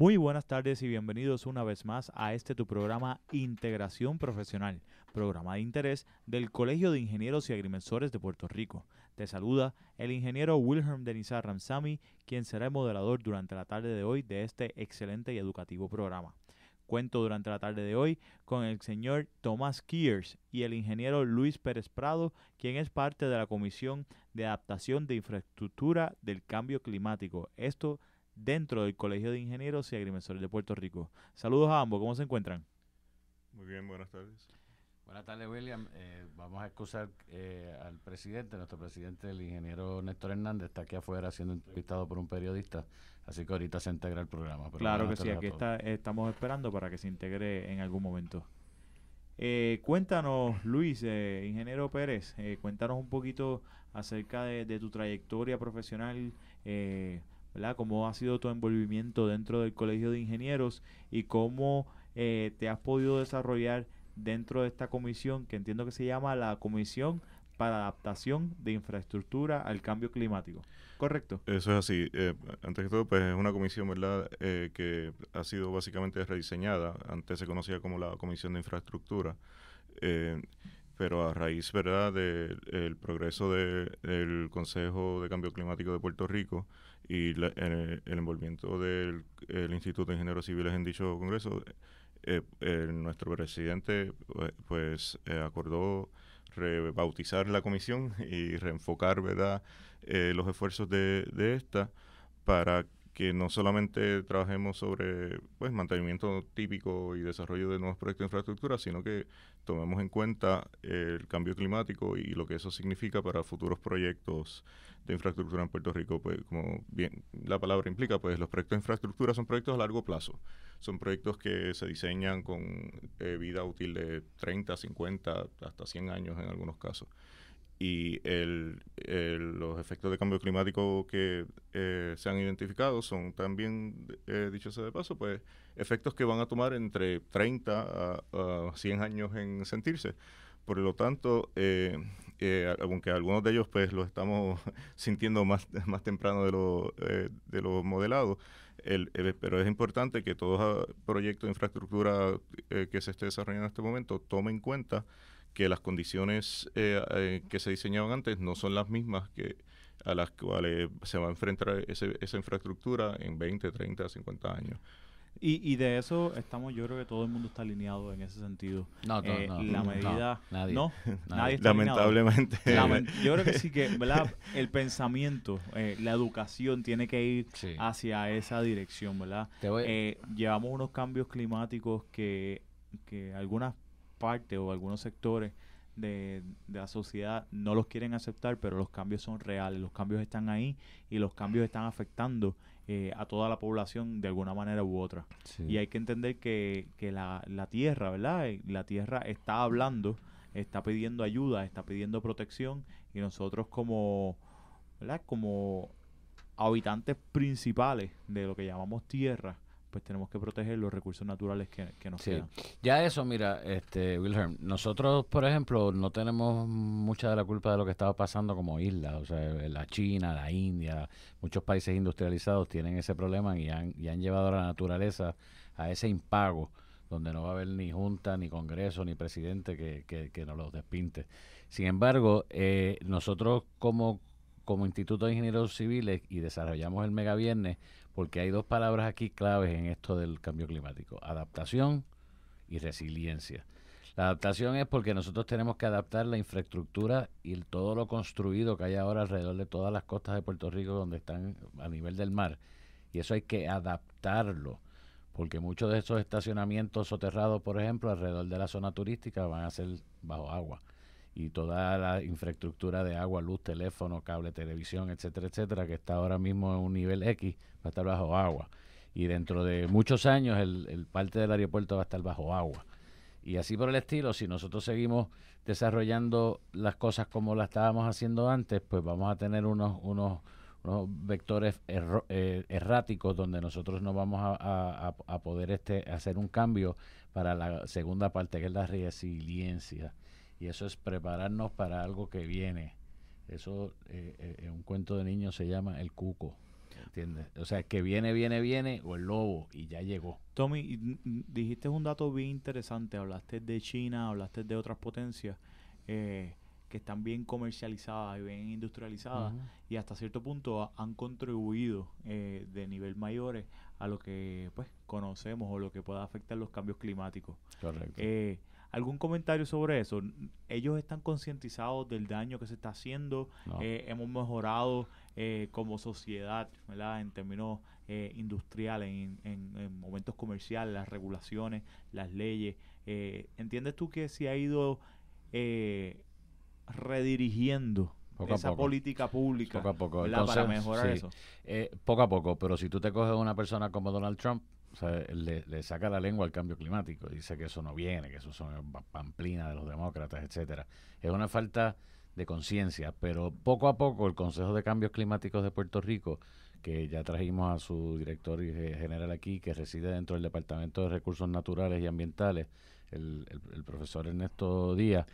Muy buenas tardes y bienvenidos una vez más a este tu programa Integración Profesional, programa de interés del Colegio de Ingenieros y Agrimensores de Puerto Rico. Te saluda el ingeniero Wilhelm Denizar Ramsami, quien será el moderador durante la tarde de hoy de este excelente y educativo programa. Cuento durante la tarde de hoy con el señor Tomás Kiers y el ingeniero Luis Pérez Prado, quien es parte de la Comisión de Adaptación de Infraestructura del Cambio Climático. Esto dentro del Colegio de Ingenieros y Agrimensores de Puerto Rico. Saludos a ambos, ¿cómo se encuentran? Muy bien, buenas tardes. Buenas tardes, William. Eh, vamos a excusar eh, al presidente, nuestro presidente, el ingeniero Néstor Hernández, está aquí afuera siendo entrevistado por un periodista, así que ahorita se integra el programa. claro que sí, aquí está, estamos esperando para que se integre en algún momento. Eh, cuéntanos, Luis, ingeniero Pérez, cuéntanos un poquito acerca de, tu trayectoria profesional. Eh, ¿verdad? Cómo ha sido tu envolvimiento dentro del Colegio de Ingenieros y cómo eh, te has podido desarrollar dentro de esta comisión que entiendo que se llama la Comisión para Adaptación de Infraestructura al Cambio Climático. ¿Correcto? Eso es así. Eh, antes que todo, pues es una comisión, ¿verdad?, eh, que ha sido básicamente rediseñada. Antes se conocía como la Comisión de Infraestructura. Eh, pero a raíz, ¿verdad?, del progreso del Consejo de Cambio Climático de Puerto Rico, y eh, el, envolvimiento del Instituto de Ingenieros Civiles en dicho Congreso, eh, eh, nuestro presidente pues acordó rebautizar la comisión y reenfocar ¿verdad? los esfuerzos de, de esta para que no solamente trabajemos sobre pues, mantenimiento típico y desarrollo de nuevos proyectos de infraestructura, sino que tomemos en cuenta el cambio climático y lo que eso significa para futuros proyectos de infraestructura en Puerto Rico. Pues, como bien la palabra implica, pues los proyectos de infraestructura son proyectos a largo plazo. Son proyectos que se diseñan con eh, vida útil de 30, 50, hasta 100 años en algunos casos y el, los efectos de cambio climático que eh, se han identificado son también, eh, dicho sea de paso, pues efectos que van a tomar entre 30 a, 100 años en sentirse. Por lo tanto, eh, aunque algunos de ellos pues los estamos sintiendo más, más temprano de lo, de modelado, pero es importante que todo proyectos de infraestructura que se esté desarrollando en este momento tome en cuenta que las condiciones eh, eh, que se diseñaban antes no son las mismas que a las cuales se va a enfrentar esa infraestructura en 20, 30, 50 años. Y, de eso estamos, yo creo que todo el mundo está alineado en ese sentido. No, no, eh, La medida. No, nadie. Lamentablemente. yo creo que sí que, ¿verdad? El pensamiento, la educación tiene que ir hacia esa dirección, ¿verdad? llevamos unos cambios climáticos que, que algunas parte o algunos sectores de, la sociedad no los quieren aceptar, pero los cambios son reales, los cambios están ahí y los cambios están afectando eh, a toda la población de alguna manera u otra. Y hay que entender que, la, la, tierra, ¿verdad? Eh, la tierra está hablando, está pidiendo ayuda, está pidiendo protección y nosotros como, ¿verdad? Como habitantes principales de lo que llamamos tierra, pues tenemos que proteger los recursos naturales que, nos quedan. Ya eso, mira, este, Wilhelm, nosotros, por ejemplo, no tenemos mucha de la culpa de lo que estaba pasando como isla, o sea, eh, la China, la India, muchos países industrializados tienen ese problema y han, llevado a la naturaleza a ese impago donde no va a haber ni junta, ni congreso, ni presidente que, que, nos los despinte. Sin embargo, eh, nosotros como, como Instituto de Ingenieros Civiles y desarrollamos el Mega Viernes, porque hay dos palabras aquí claves en esto del cambio climático, adaptación y resiliencia. La adaptación es porque nosotros tenemos que adaptar la infraestructura y todo lo construido que hay ahora alrededor de todas las costas de Puerto Rico donde están a nivel del mar. Y eso hay que adaptarlo, porque muchos de esos estacionamientos soterrados, por ejemplo, alrededor de la zona turística van a ser bajo agua y toda la infraestructura de agua, luz, teléfono, cable, televisión, etcétera, etcétera, que está ahora mismo en un nivel X, va a estar bajo agua. Y dentro de muchos años el, parte del aeropuerto va a estar bajo agua. Y así por el estilo, si nosotros seguimos desarrollando las cosas como las estábamos haciendo antes, pues vamos a tener unos, unos, unos vectores eh, erráticos donde nosotros no vamos a, a poder este, hacer un cambio para la segunda parte, que es la resiliencia y eso es prepararnos para algo que viene. Eso en eh, eh, eh, un cuento de niños se llama el cuco. O sea, que viene, viene, viene, o el lobo, y ya llegó. Tommy, dijiste un dato bien interesante. Hablaste de China, hablaste de otras potencias que están bien comercializadas y bien industrializadas, y hasta cierto punto han contribuido de nivel mayores a lo que pues conocemos o lo que pueda afectar los cambios climáticos. Correcto. ¿Algún comentario sobre eso? ¿Ellos están concientizados del daño que se está haciendo? Eh, ¿Hemos mejorado eh, como sociedad, En términos eh, industriales, en, momentos comerciales, las regulaciones, las leyes. Eh, ¿Entiendes tú que se ha ido redirigiendo esa política pública poco a poco. para mejorar eso? poco a poco, pero si tú te coges a una persona como Donald Trump, le, saca la lengua al cambio climático. Dice que eso no viene, que eso son pamplinas de los demócratas, etcétera. Es una falta de conciencia, pero poco a poco el Consejo de Cambios Climáticos de Puerto Rico, que ya trajimos a su director general aquí, que reside dentro del Departamento de Recursos Naturales y Ambientales, el, profesor Ernesto Díaz.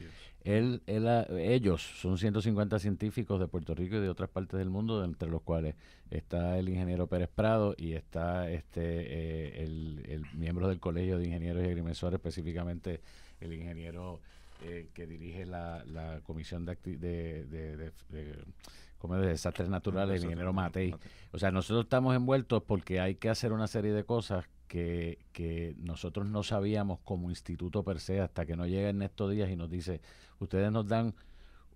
Él, él ah, ellos son 150 científicos de Puerto Rico y de otras partes del mundo, entre los cuales está el ingeniero Pérez Prado y está este eh, el, miembro del Colegio de Ingenieros y Agrimensores, específicamente el ingeniero eh, que dirige la, la Comisión de, de, de, de desastres naturales, el ingeniero Matei. O sea, nosotros estamos envueltos porque hay que hacer una serie de cosas que, que, nosotros no sabíamos como instituto per se hasta que no llega Ernesto Díaz y nos dice, ustedes nos dan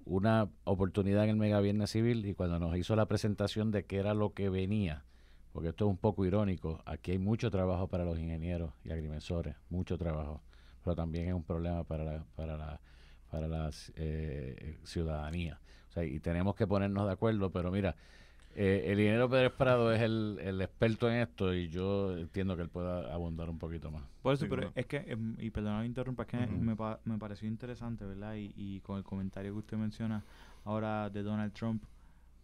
una oportunidad en el Mega Viernes Civil y cuando nos hizo la presentación de qué era lo que venía, porque esto es un poco irónico, aquí hay mucho trabajo para los ingenieros y agrimensores, mucho trabajo, pero también es un problema para la, para la, para la eh, ciudadanía. O sea, y tenemos que ponernos de acuerdo, pero mira, eh, el ingeniero Pérez Prado es el, experto en esto y yo entiendo que él pueda abundar un poquito más. Por eso, pero es que, em, y perdona interrumpa, es que me, pareció interesante, ¿verdad? Y, con el comentario que usted menciona ahora de Donald Trump,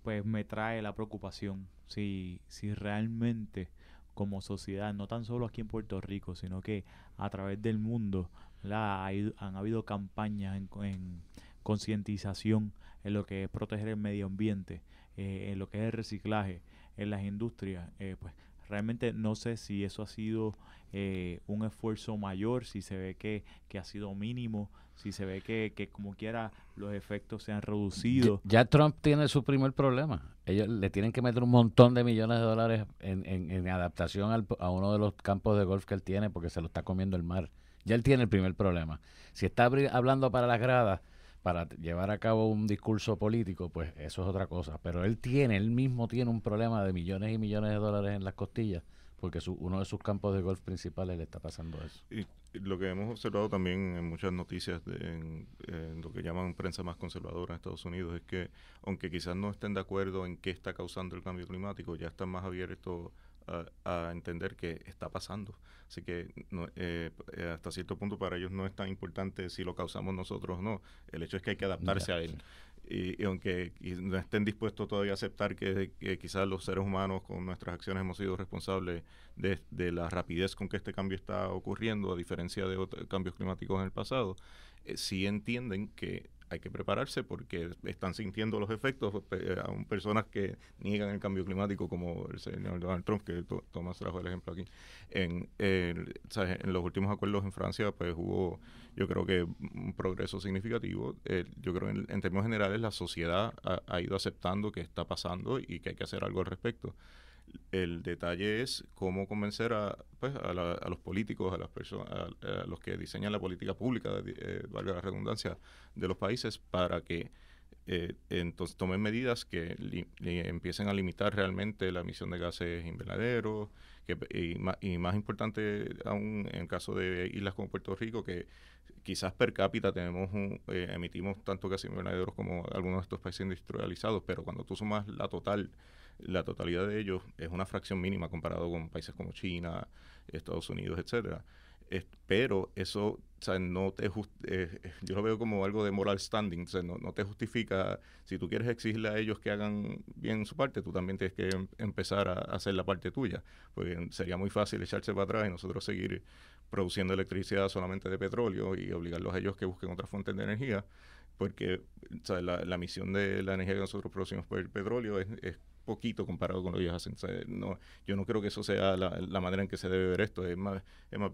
pues me trae la preocupación si, si realmente como sociedad, no tan solo aquí en Puerto Rico, sino que a través del mundo, la han habido campañas en concientización en lo que es proteger el medio ambiente eh, en lo que es el reciclaje, en las industrias, eh, pues realmente no sé si eso ha sido eh, un esfuerzo mayor, si se ve que, ha sido mínimo, si se ve que, que como quiera los efectos se han reducido. Ya, Trump tiene su primer problema. Ellos le tienen que meter un montón de millones de dólares en, en, adaptación a uno de los campos de golf que él tiene porque se lo está comiendo el mar. Ya él tiene el primer problema. Si está hablando para las gradas, para llevar a cabo un discurso político, pues eso es otra cosa. Pero él tiene, él mismo tiene un problema de millones y millones de dólares en las costillas, porque su, uno de sus campos de golf principales le está pasando eso. Y, lo que hemos observado también en muchas noticias, en, lo que llaman prensa más conservadora en Estados Unidos, es que aunque quizás no estén de acuerdo en qué está causando el cambio climático, ya están más abiertos a, entender que está pasando. Así que eh, eh, hasta cierto punto para ellos no es tan importante si lo causamos nosotros o no. El hecho es que hay que adaptarse a él. Y, aunque no estén dispuestos todavía a aceptar que, quizás los seres humanos con nuestras acciones hemos sido responsables de, la rapidez con que este cambio está ocurriendo, a diferencia de otros cambios climáticos en el pasado, si eh, sí entienden que hay que prepararse porque están sintiendo los efectos. Eh, aún personas que niegan el cambio climático, como el señor Donald Trump, que Tomás trajo el ejemplo aquí. En, en los últimos acuerdos en Francia, pues hubo, yo creo que un progreso significativo. Eh, yo creo en, en términos generales la sociedad ha ido aceptando que está pasando y que hay que hacer algo al respecto. El detalle es cómo convencer a, pues, a, los políticos, a las personas, a, los que diseñan la política pública, de, eh, valga la redundancia, de los países para que eh, entonces tomen medidas que empiecen a limitar realmente la emisión de gases invernaderos, y, más, importante aún en caso de islas como Puerto Rico, que quizás per cápita tenemos eh, emitimos tanto gases invernaderos como algunos de estos países industrializados, pero cuando tú sumas la total la totalidad de ellos es una fracción mínima comparado con países como China, Estados Unidos, etcétera. pero eso, no te eh, eh, yo lo veo como algo de moral standing, no, te justifica, si tú quieres exigirle a ellos que hagan bien su parte, tú también tienes que em, empezar a, hacer la parte tuya, porque sería muy fácil echarse para atrás y nosotros seguir produciendo electricidad solamente de petróleo y obligarlos a ellos que busquen otra fuente de energía, porque la, misión de la energía que nosotros producimos por el petróleo es poquito comparado con lo que ellos hacen. no, yo no creo que eso sea la, manera en que se debe ver esto. Es más, es más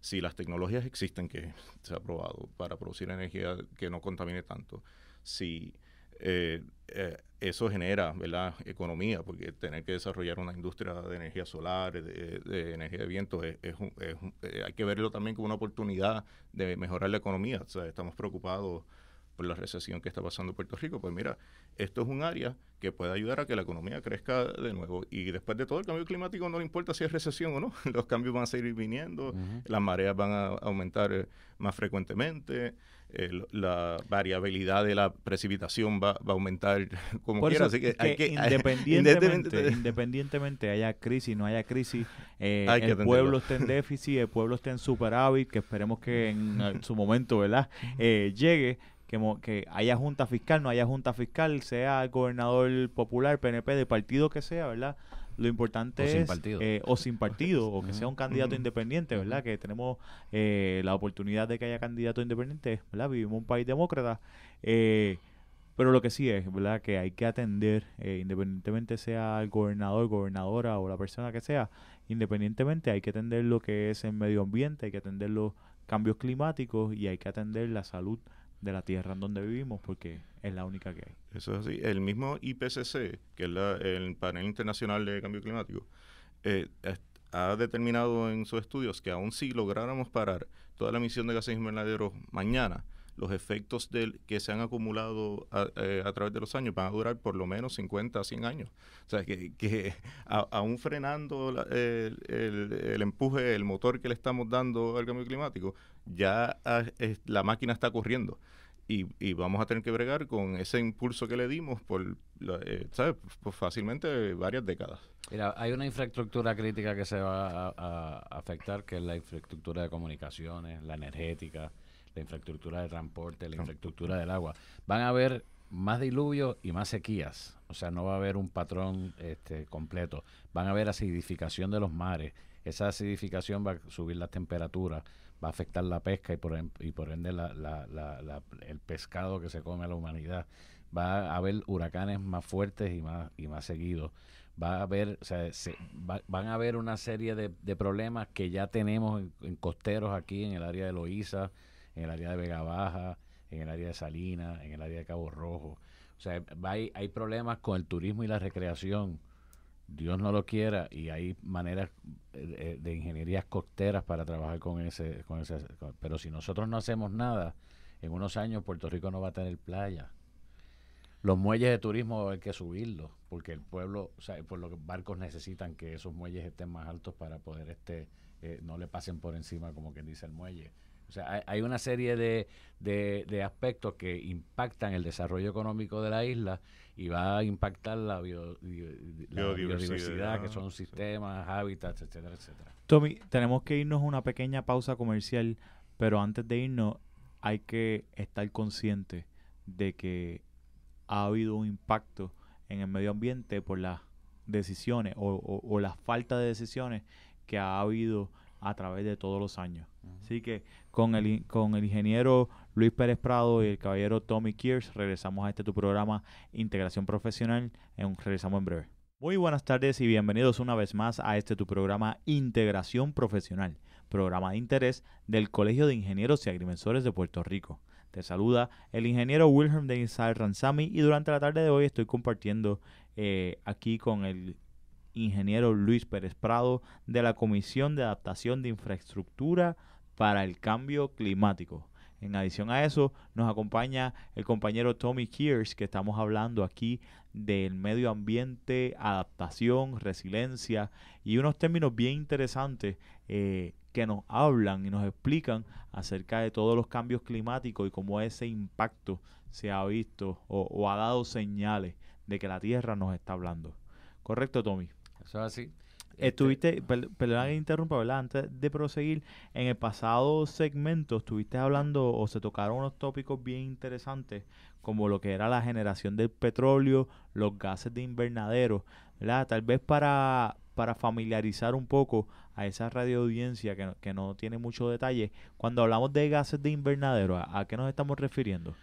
si las tecnologías existen que se ha probado para producir energía que no contamine tanto, si eh, eh, eso genera ¿verdad? economía, porque tener que desarrollar una industria de energía solar, de, energía de viento, eh, hay que verlo también como una oportunidad de mejorar la economía. O sea, estamos preocupados por la recesión que está pasando Puerto Rico. Pues mira, esto es un área que puede ayudar a que la economía crezca de nuevo. Y después de todo el cambio climático no le importa si es recesión o no, los cambios van a seguir viniendo, las mareas van a aumentar eh, más frecuentemente, eh, la variabilidad de la precipitación va, a aumentar como quiera. Así que, hay que, independientemente, independientemente haya crisis, no haya crisis, eh, el pueblo esté en déficit, el pueblo está en superávit, que esperemos que en su momento ¿verdad? llegue que, haya junta fiscal, no haya junta fiscal, sea el gobernador popular, PNP, de partido que sea, ¿verdad? Lo importante o es. Sin partido. Eh, o sin partido, o que sea un candidato independiente, ¿verdad? Que tenemos eh, la oportunidad de que haya candidato independiente, ¿verdad? Vivimos un país demócrata. Eh, pero lo que sí es, ¿verdad? Que hay que atender, independientemente sea el gobernador, gobernadora o la persona que sea, independientemente hay que atender lo que es el medio ambiente, hay que atender los cambios climáticos y hay que atender la salud de la tierra en donde vivimos porque es la única que hay. Eso es así. El mismo IPCC, que es la, el panel internacional de cambio climático, eh, ha determinado en sus estudios que aun si lográramos parar toda la emisión de gases invernaderos mañana, los efectos del, que se han acumulado eh, a, través de los años van a durar por lo menos 50 a 100 años. O sea, que, que aún frenando el, empuje, el motor que le estamos dando al cambio climático, ya ah, la máquina está corriendo. Y, vamos a tener que bregar con ese impulso que le dimos por, eh, ¿sabes? Pues fácilmente varias décadas. Mira, hay una infraestructura crítica que se va a afectar, que es la infraestructura de comunicaciones, la energética, la infraestructura de transporte, la infraestructura del agua. Van a haber más diluvios y más sequías, o sea, no va a haber un patrón este, completo. Van a haber acidificación de los mares. Esa acidificación va a subir las temperaturas, va a afectar la pesca y por, em-, ende el pescado que se come a la humanidad. Va a haber huracanes más fuertes y más, y más seguidos va a haber, van a haber una serie de, problemas que ya tenemos en, costeros aquí en el área de Loíza, en el área de Vega Baja, en el área de Salinas, en el área de Cabo Rojo. O sea, hay, problemas con el turismo y la recreación. Dios no lo quiera, y hay maneras eh, eh, de, ingenierías costeras para trabajar con ese, con pero si nosotros no hacemos nada, en unos años Puerto Rico no va a tener playa. Los muelles de turismo hay que subirlos, porque el pueblo, o sea, por los barcos necesitan que esos muelles estén más altos para poder este, eh, no le pasen por encima, como quien dice el muelle. O sea, hay, una serie de, aspectos que impactan el desarrollo económico de la isla y va a impactar la, biodiversidad, que son sistemas, hábitats, etcétera, etcétera. Tommy, tenemos que irnos a una pequeña pausa comercial, pero antes de irnos hay que estar consciente de que ha habido un impacto en el medio ambiente por las decisiones o la falta de decisiones que ha habido a través de todos los años Así que con el, con el ingeniero Luis Pérez Prado y el caballero Tommy Kears regresamos a este tu programa Integración Profesional. regresamos en breve. Muy buenas tardes y bienvenidos una vez más a este tu programa Integración Profesional, programa de interés del Colegio de Ingenieros y Agrimensores de Puerto Rico. Te saluda el ingeniero Wilhelm de Inside Ranzami y durante la tarde de hoy estoy compartiendo eh, aquí con el ingeniero Luis Pérez Prado de la Comisión de Adaptación de Infraestructura para el cambio climático. En adición a eso, nos acompaña el compañero Tommy Kears, que estamos hablando aquí del medio ambiente, adaptación, resiliencia y unos términos bien interesantes eh, que nos hablan y nos explican acerca de todos los cambios climáticos y cómo ese impacto se ha visto o, o ha dado señales de que la Tierra nos está hablando. ¿Correcto, Tommy? Eso es así. Eh, estuviste, este perdona que interrumpa, ¿verdad? Antes de proseguir, en el pasado segmento estuviste hablando o se tocaron unos tópicos bien interesantes, como lo que era la generación del petróleo, los gases de invernadero, ¿verdad? Tal vez para, para familiarizar un poco a esa radio audiencia que no, que no tiene mucho detalle, cuando hablamos de gases de invernadero, ¿a, qué nos estamos refiriendo?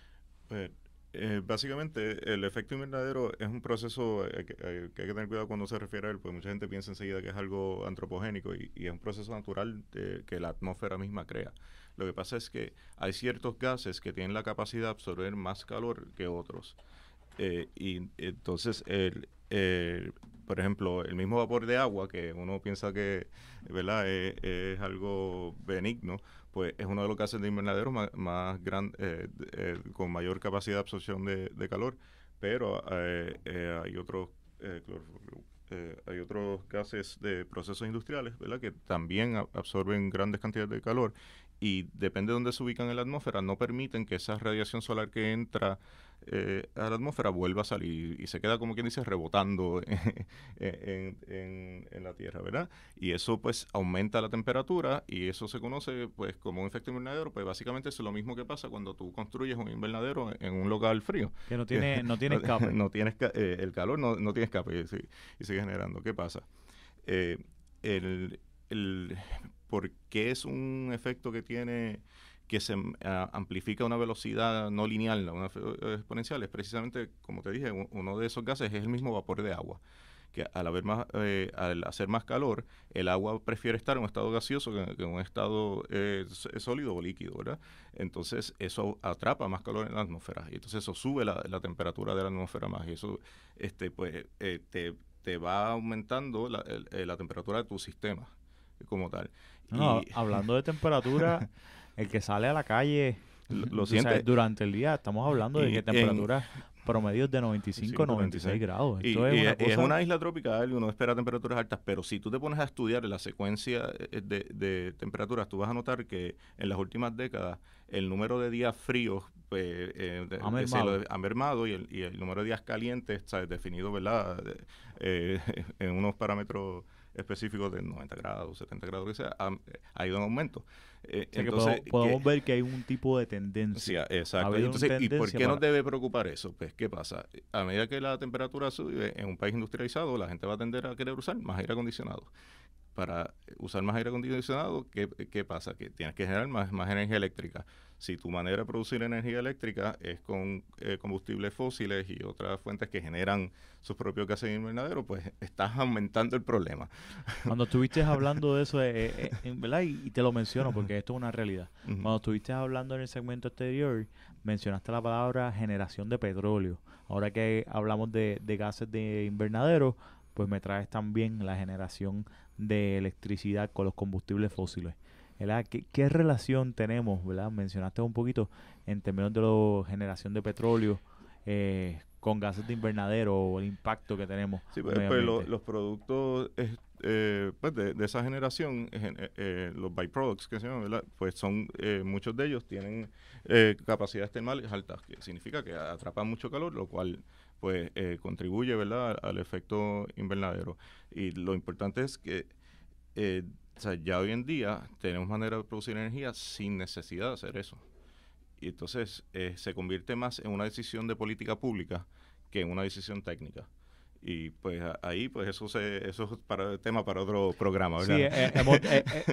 Pues, eh, básicamente, el efecto invernadero es un proceso eh, eh, que, hay que tener cuidado cuando se refiere a él, porque mucha gente piensa enseguida que es algo antropogénico y, es un proceso natural que la atmósfera misma crea. Lo que pasa es que hay ciertos gases que tienen la capacidad de absorber más calor que otros. y entonces, el, por ejemplo, el mismo vapor de agua que uno piensa que ¿verdad? es algo benigno, pues es uno de los gases de invernadero más, eh, eh, con mayor capacidad de absorción de, calor, pero eh, hay otros hay otros gases de procesos industriales, Que también absorben grandes cantidades de calor y depende de dónde se ubican en la atmósfera, no permiten que esa radiación solar que entra eh, a la atmósfera vuelve a salir y se queda, como quien dice, rebotando en, la Tierra, ¿verdad? Y eso pues aumenta la temperatura y eso se conoce pues como un efecto invernadero, pues básicamente es lo mismo que pasa cuando tú construyes un invernadero en un local frío. Que no tiene, no tiene escape. no eh, el calor no, no tiene escape y sigue, generando. ¿Qué pasa? Eh, el, el, ¿Por qué es un efecto que tiene que se mm, amplifica a una velocidad no lineal, una eh, exponencial, es precisamente, como te dije, uno de esos gases es el mismo vapor de agua que al, haber más, eh, al hacer más calor, el agua prefiere estar en un estado gaseoso que en un estado eh, sólido o líquido, ¿verdad? Entonces eso atrapa más calor en la atmósfera y entonces eso sube la, temperatura de la atmósfera más y eso este, pues, te, va aumentando la, temperatura de tu sistema como tal. No, y, hablando de temperatura... el que sale a la calle durante el día estamos hablando de temperaturas promedios de 95, 96 grados. es, una isla tropical y uno espera temperaturas altas, pero si tú te pones a estudiar la secuencia eh, de, temperaturas, tú vas a notar que en las últimas décadas el número de días fríos eh, eh ha, mermado. y el, número de días calientes está definido ¿verdad? Eh, en unos parámetros específicos de 90 grados, 70 grados, que sea, ha, ha ido en aumento. Eh, entonces, podemos, ver que hay un tipo de tendencia. exacto. Entonces, ¿Y por qué nos debe preocupar eso? Pues, ¿qué pasa? A medida que la temperatura sube en un país industrializado, la gente va a tender a querer usar más aire acondicionado. Para usar más aire acondicionado, ¿qué, pasa? Que tienes que generar más, más energía eléctrica si tu manera de producir energía eléctrica es con eh, combustibles fósiles y otras fuentes que generan sus propios gases de invernadero, pues estás aumentando el problema. Cuando estuviste hablando de eso, eh, eh, Y, te lo menciono porque esto es una realidad. Cuando estuviste hablando en el segmento exterior, mencionaste la palabra generación de petróleo. Ahora que hablamos de gases de invernadero, pues me traes también la generación de electricidad con los combustibles fósiles. ¿Qué, relación tenemos, ¿verdad? Mencionaste un poquito en términos de la generación de petróleo eh, con gases de invernadero o el impacto que tenemos. Sí, pues, pues los productos eh, pues, de, esa generación, eh, los byproducts que se llaman, Pues son, muchos de ellos tienen capacidades termales altas, que significa que atrapan mucho calor, lo cual pues contribuye, ¿verdad?, al efecto invernadero. Y lo importante es que eh, o sea, ya hoy en día tenemos manera de producir energía sin necesidad de hacer eso. Y entonces eh, se convierte más en una decisión de política pública que en una decisión técnica y pues ahí pues eso se, eso es para, tema para otro programa ¿verdad? Eh, eh,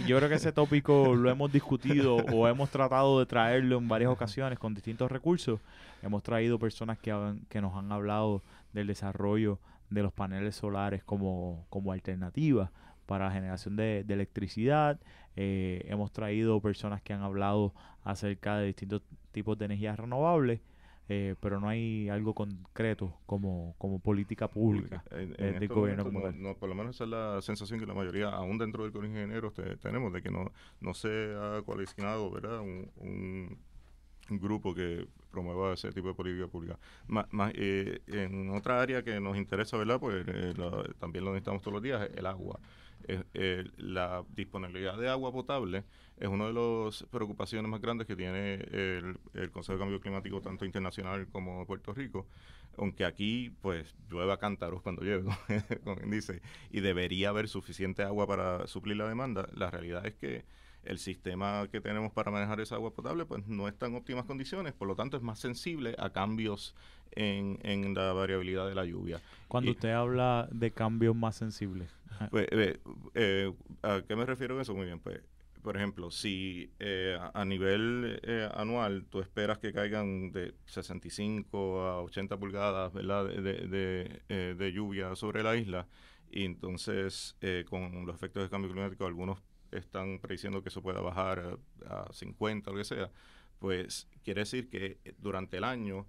sí, yo creo que ese tópico lo hemos discutido o hemos tratado de traerlo en varias ocasiones con distintos recursos hemos traído personas que, nos han hablado del desarrollo de los paneles solares como, como alternativa para la generación de, de electricidad. Eh, hemos traído personas que han hablado acerca de distintos tipos de energías renovables. Eh, pero no hay algo concreto como, como política pública del gobierno por lo menos esa es la sensación que la mayoría, aún dentro del Colegio de Ingenieros, tenemos, de que no, no se ha coalicionado ¿verdad? Un, grupo que promueva ese tipo de política pública. Eh, en otra área que nos interesa, ¿verdad? Pues también lo necesitamos todos los días, el agua. Eh, la disponibilidad de agua potable es una de las preocupaciones más grandes que tiene el, el, Consejo de Cambio Climático, tanto internacional como Puerto Rico, aunque aquí pues llueva cántaros cuando llueve, como y debería haber suficiente agua para suplir la demanda, la realidad es que el sistema que tenemos para manejar esa agua potable pues no está en óptimas condiciones, por lo tanto es más sensible a cambios en, la variabilidad de la lluvia. Cuando usted habla de cambios más sensibles. Ah. Pues, eh, eh, ¿A qué me refiero con eso? Muy bien, pues por ejemplo, si eh, a nivel anual tú esperas que caigan de 65 a 80 pulgadas De, lluvia sobre la isla, y entonces con los efectos de cambio climático, algunos están prediciendo que eso pueda bajar a, a 50 o lo que sea, pues quiere decir que durante el año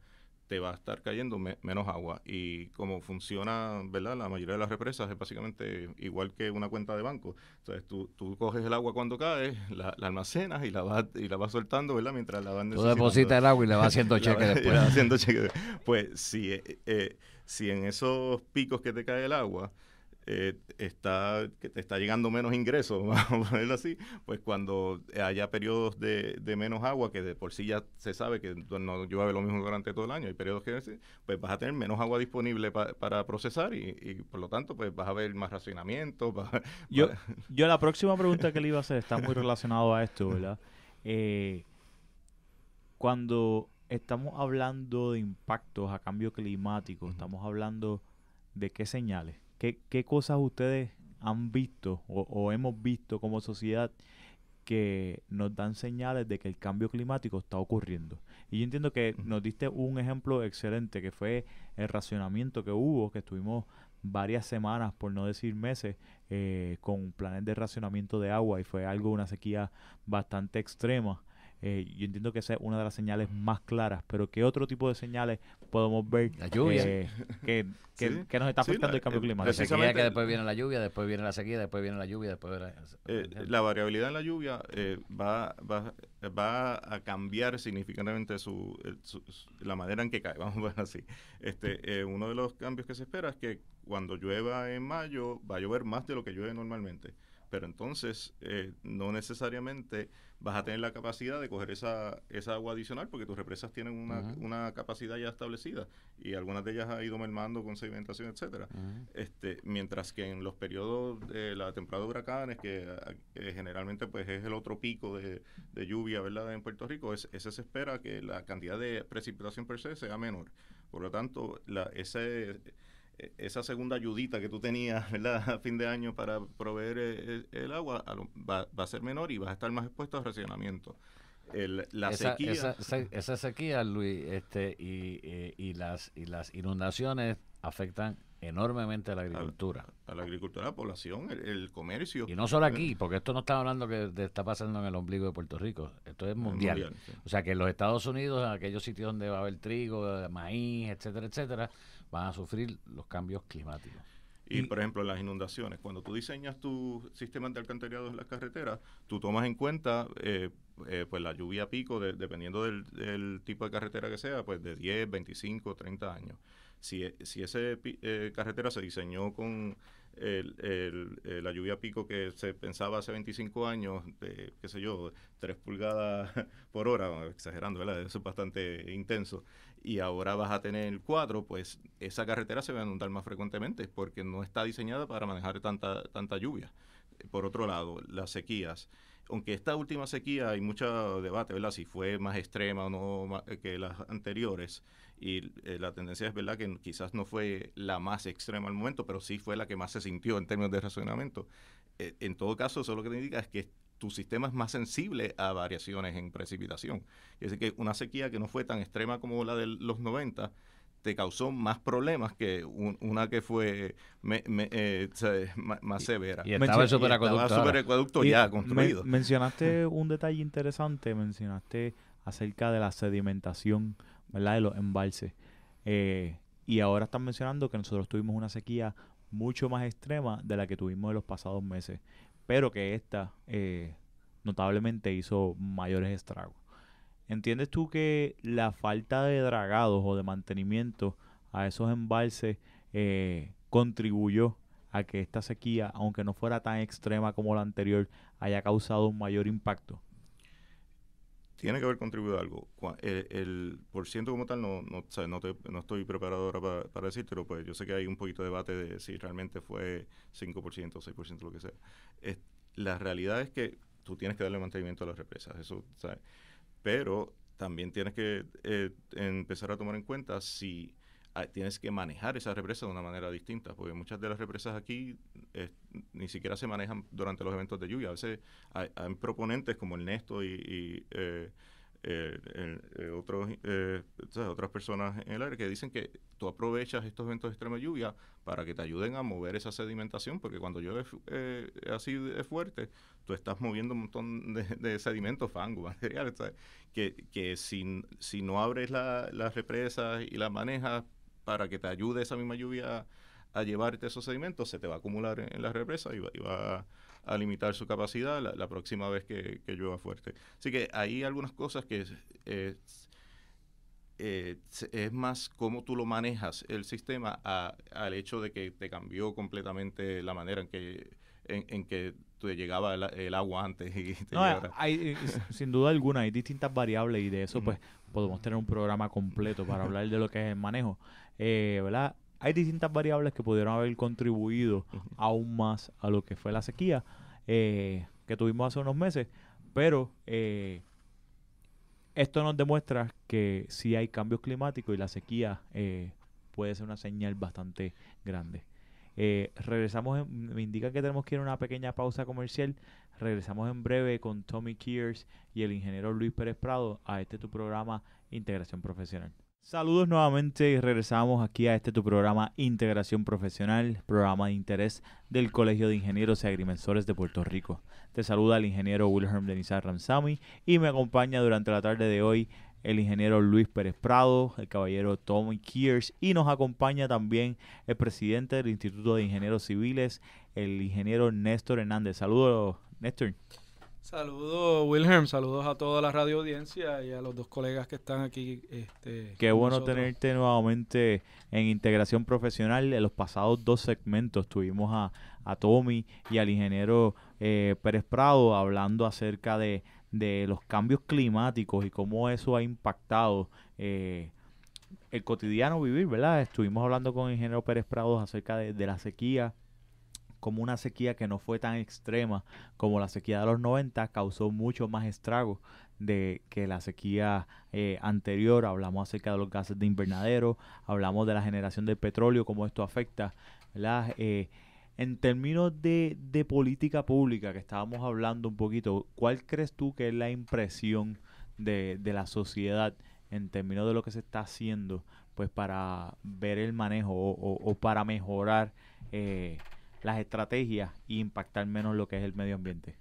te va a estar cayendo menos agua. Y como funciona, ¿verdad? La mayoría de las represas es básicamente igual que una cuenta de banco. Entonces tú, coges el agua cuando cae, la, almacenas y la vas la soltando, ¿verdad? Mientras la van Tú depositas el agua y le vas haciendo cheque después. haciendo cheque. Pues si, eh, eh, si en esos picos que te cae el agua, eh, está, que te está llegando menos ingresos, vamos a ponerlo así, pues cuando haya periodos de, menos agua, que de por sí ya se sabe que no llueve lo mismo durante todo el año, hay periodos que pues vas a tener menos agua disponible para procesar y, por lo tanto pues vas a ver más racionamiento. Yo, yo la próxima pregunta que le iba a hacer está muy relacionado a esto, ¿verdad? Eh, cuando estamos hablando de impactos a cambio climático, estamos hablando de qué señales ¿Qué, qué cosas ustedes han visto o, hemos visto como sociedad que nos dan señales de que el cambio climático está ocurriendo? Y yo entiendo que nos diste un ejemplo excelente, que fue el racionamiento que hubo, que estuvimos varias semanas, por no decir meses, eh, con planes de racionamiento de agua y fue algo, una sequía bastante extrema. Eh, yo entiendo que esa es una de las señales más claras, pero ¿qué otro tipo de señales podemos ver la lluvia. Eh, que, nos está afectando el cambio eh, climático? La que después viene la lluvia, después viene la sequía, después viene la lluvia, después viene la... Eh, la variabilidad en la lluvia va, va, a cambiar significativamente la manera en que cae, vamos a ver así. Este, uno de los cambios que se espera es que cuando llueva en mayo va a llover más de lo que llueve normalmente, pero entonces no necesariamente vas a tener la capacidad de coger esa, esa agua adicional porque tus represas tienen una, capacidad ya establecida y algunas de ellas ha ido mermando con sedimentación, etcétera. este, mientras que en los periodos de la temporada de huracanes, que eh, generalmente pues es el otro pico de, lluvia en Puerto Rico, es, ese se espera que la cantidad de precipitación per se sea menor. Por lo tanto, la, ese eh, esa segunda ayudita que tú tenías ¿verdad? a fin de año para proveer eh, eh, el, agua va, a ser menor y vas a estar más expuesto al racionamiento. El, la sequía. Esa, sequía, Luis, este, y, y, las, y las inundaciones afectan enormemente a la agricultura. A, la agricultura, a la población, el, comercio. Y no solo aquí, porque esto no está hablando que está pasando en el ombligo de Puerto Rico, esto es mundial. O sea que los Estados Unidos, en aquellos sitios donde va a haber trigo, maíz, etcétera, etcétera, van a sufrir los cambios climáticos. Y, por ejemplo, las inundaciones. Cuando tú diseñas tu sistema de alcantarillado en las carreteras, tú tomas en cuenta eh, eh, pues la lluvia pico, dependiendo del, tipo de carretera que sea, pues de 10, 25, 30 años. Si, e, si esa eh, carretera se diseñó con la lluvia pico que se pensaba hace 25 años, de, qué sé yo, 3 pulgadas por hora, exagerando, ¿verdad? Eso es bastante intenso y ahora vas a tener el 4, pues esa carretera se va a inundar más frecuentemente porque no está diseñada para manejar tanta, tanta lluvia. Por otro lado, las sequías. Aunque esta última sequía hay mucho debate, ¿verdad? Si fue más extrema o no que las anteriores. Y eh, la tendencia es, ¿verdad?, que quizás no fue la más extrema al momento, pero sí fue la que más se sintió en términos de razonamiento. Eh, en todo caso, eso lo que te indica es que tu sistema es más sensible a variaciones en precipitación. Es decir, que una sequía que no fue tan extrema como la de los 90 te causó más problemas que una que fue eh, más, severa. Y, estaba superacueducto, ya construido. mencionaste un detalle interesante, mencionaste acerca de la sedimentación, ¿verdad? De los embalses. Eh, y ahora están mencionando que nosotros tuvimos una sequía mucho más extrema de la que tuvimos en los pasados meses pero que esta eh, notablemente hizo mayores estragos. ¿Entiendes tú que la falta de dragados o de mantenimiento a esos embalses eh, contribuyó a que esta sequía, aunque no fuera tan extrema como la anterior, haya causado un mayor impacto? tiene que haber contribuido algo. El, por ciento como tal, no, no, estoy preparado ahora para, para pero pues yo sé que hay un poquito de debate de si realmente fue 5%, 6%, lo que sea. la realidad es que tú tienes que darle mantenimiento a las represas, eso, ¿sabes? Pero también tienes que eh, empezar a tomar en cuenta si Ah, tienes que manejar esa represa de una manera distinta, porque muchas de las represas aquí eh, ni siquiera se manejan durante los eventos de lluvia. A veces hay, proponentes como Ernesto y, y eh, eh, otros, otras personas en el área que dicen que tú aprovechas estos eventos de extrema lluvia para que te ayuden a mover esa sedimentación, porque cuando llueve así de fuerte, tú estás moviendo un montón de, sedimentos, fango, materiales, que, que si, no abres las represas y las manejas, para que te ayude esa misma lluvia a, llevarte esos sedimentos, se te va a acumular en, la represa y va, a, limitar su capacidad la, próxima vez que, llueva fuerte. Así que hay algunas cosas que es eh, más cómo tú lo manejas el sistema al hecho de que te cambió completamente la manera en que, en, que te llegaba el, agua antes y eh, sin duda alguna hay distintas variables y de eso pues podemos tener un programa completo para hablar de lo que es el manejo. Eh, ¿verdad? Hay distintas variables que pudieron haber contribuido aún más a lo que fue la sequía eh, que tuvimos hace unos meses, pero eh, esto nos demuestra que si hay cambios climáticos y la sequía puede ser una señal bastante grande. regresamos, me indica que tenemos que ir a una pequeña pausa comercial. Regresamos en breve con Tommy Kears y el ingeniero Luis Pérez Prado a este tu programa Integración Profesional. Saludos nuevamente y regresamos aquí a este tu programa Integración Profesional, programa de interés del Colegio de Ingenieros y Agrimensores de Puerto Rico. Te saluda el ingeniero Wilhelm Denizar Ramsami y me acompaña durante la tarde de hoy el ingeniero Luis Pérez Prado, el caballero Tommy Kears y nos acompaña también el presidente del Instituto de Ingenieros Civiles, el ingeniero Néstor Hernández. Saludos, Néstor. Saludos, Wilhelm. Saludos a toda la radio audiencia y a los dos colegas que están aquí. Este, Qué bueno tenerte nuevamente en integración profesional. En los pasados dos segmentos tuvimos a, Tommy y al ingeniero eh, Pérez Prado hablando acerca de, de, los cambios climáticos y cómo eso ha impactado. Eh, el cotidiano vivir, ¿verdad? Estuvimos hablando con el ingeniero Pérez Prado acerca de, de la sequía como una sequía que no fue tan extrema como la sequía de los 90, causó mucho más estragos de que la sequía eh, anterior. Hablamos acerca de los gases de invernadero, hablamos de la generación de petróleo, cómo esto afecta. Eh, en términos de, política pública, que estábamos hablando un poquito, ¿cuál crees tú que es la impresión de, la sociedad en términos de lo que se está haciendo pues para ver el manejo o, para mejorar eh, las estrategias y impactar menos lo que es el medio ambiente?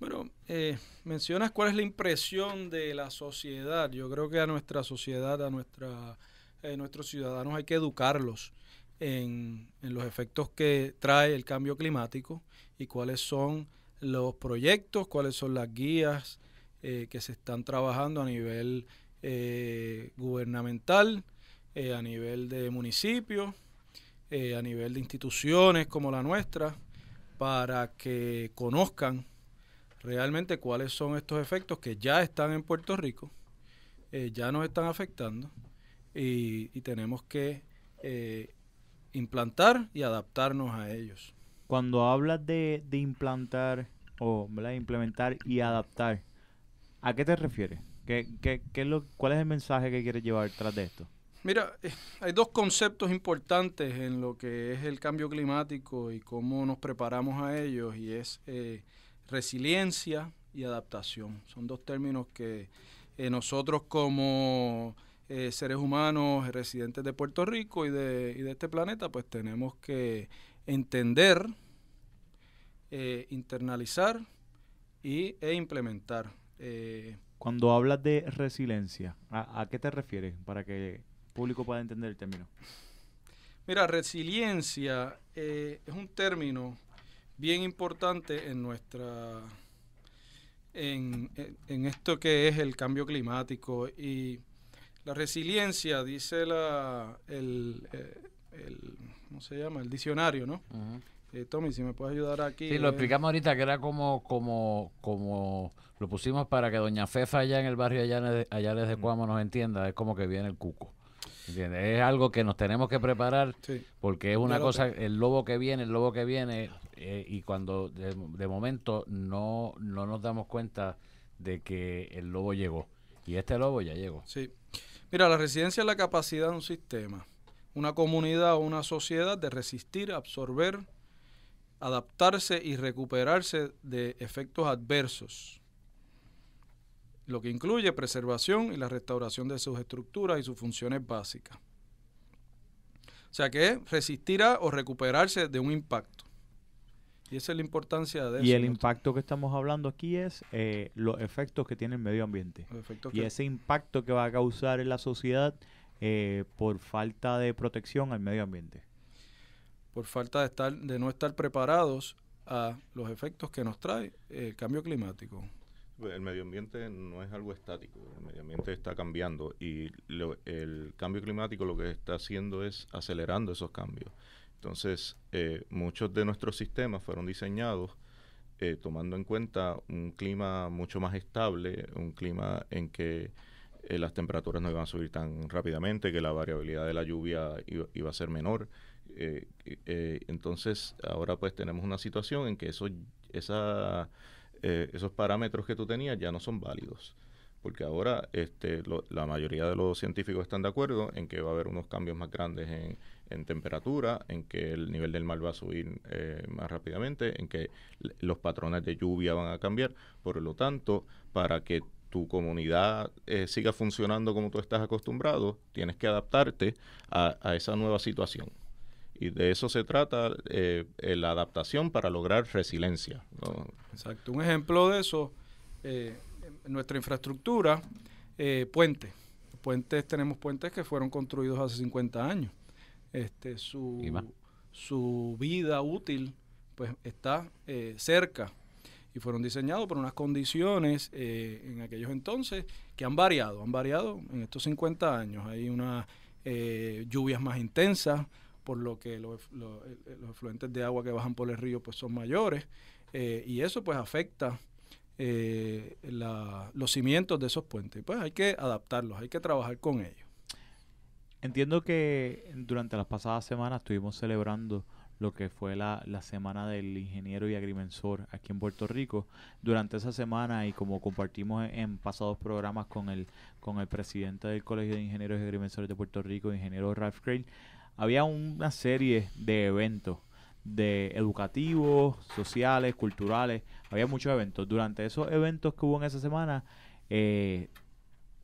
Bueno, eh, mencionas cuál es la impresión de la sociedad. Yo creo que a nuestra sociedad, a nuestra, eh, nuestros ciudadanos hay que educarlos en, los efectos que trae el cambio climático y cuáles son los proyectos, cuáles son las guías eh, que se están trabajando a nivel gubernamental, a nivel de municipios eh, a nivel de instituciones como la nuestra para que conozcan realmente cuáles son estos efectos que ya están en Puerto Rico, eh, ya nos están afectando y, tenemos que eh, implantar y adaptarnos a ellos. Cuando hablas de, implantar o implementar y adaptar, ¿a qué te refieres? ¿Qué, qué, qué lo, ¿Cuál es el mensaje que quieres llevar tras de esto? Mira, eh, hay dos conceptos importantes en lo que es el cambio climático y cómo nos preparamos a ellos, y es eh, resiliencia y adaptación. Son dos términos que eh, nosotros como seres humanos, residentes de Puerto Rico y de, este planeta, pues tenemos que entender, internalizar e implementar. Cuando hablas de resiliencia, ¿a, ¿a, qué te refieres? Para que público pueda entender el término. Mira, resiliencia eh, es un término bien importante en nuestra en, en, esto que es el cambio climático y la resiliencia, dice la, el, eh, ¿cómo se llama? El diccionario, ¿no? Eh, Tommy, si me puedes ayudar aquí. Sí, lo explicamos ahorita, que era como, como, como lo pusimos para que doña Fefa allá en el barrio allá, allá Cuamo nos entienda, es como que viene el cuco. Es algo que nos tenemos que preparar porque es una cosa, el lobo que viene, el lobo que viene, eh, y cuando de, momento no, no nos damos cuenta de que el lobo llegó. Y este lobo ya llegó. Sí. Mira, la residencia es la capacidad de un sistema, una comunidad o una sociedad de resistir, absorber, adaptarse y recuperarse de efectos adversos lo que incluye preservación y la restauración de sus estructuras y sus funciones básicas. O sea que resistirá o recuperarse de un impacto. Y esa es la importancia de eso. Y el impacto que estamos hablando aquí es eh, los efectos que tiene el medio ambiente. Y ese impacto que va a causar en la sociedad eh, por falta de protección al medio ambiente. Por falta de, estar, de no estar preparados a los efectos que nos trae eh, el cambio climático. El medio ambiente no es algo estático, el medio ambiente está cambiando y el cambio climático lo que está haciendo es acelerando esos cambios. Entonces, eh, muchos de nuestros sistemas fueron diseñados eh, tomando en cuenta un clima mucho más estable, un clima en que eh, las temperaturas no iban a subir tan rápidamente, que la variabilidad de la lluvia iba, a ser menor. entonces, ahora pues tenemos una situación en que eso, esa eh, esos parámetros que tú tenías ya no son válidos. Porque ahora este, la mayoría de los científicos están de acuerdo en que va a haber unos cambios más grandes en, temperatura, en que el nivel del mar va a subir eh, más rápidamente, en que los patrones de lluvia van a cambiar. Por lo tanto, para que tu comunidad eh, siga funcionando como tú estás acostumbrado, tienes que adaptarte a esa nueva situación. Y de eso se trata eh, eh, la adaptación para lograr resiliencia. Exacto. Un ejemplo de eso, eh, nuestra infraestructura, Puentes, tenemos puentes que fueron construidos hace 50 años. Este, su, vida útil pues está cerca y fueron diseñados por unas condiciones en aquellos entonces que han variado, han variado en estos 50 años. Hay unas lluvias más intensas, por lo que los, los, los de agua que bajan por el río pues son mayores eh, y eso pues afecta eh, la, los cimientos de esos puentes. Pues hay que adaptarlos, hay que trabajar con ellos. Entiendo que durante las pasadas semanas estuvimos celebrando lo que fue la, la, semana del ingeniero y agrimensor aquí en Puerto Rico. Durante esa semana y como compartimos en, pasados programas con el, con el presidente del Colegio de Ingenieros y Agrimensores de Puerto Rico, ingeniero Ralph Crane, había una serie de eventos de educativos, sociales, culturales, había muchos eventos. Durante esos eventos que hubo en esa semana, eh,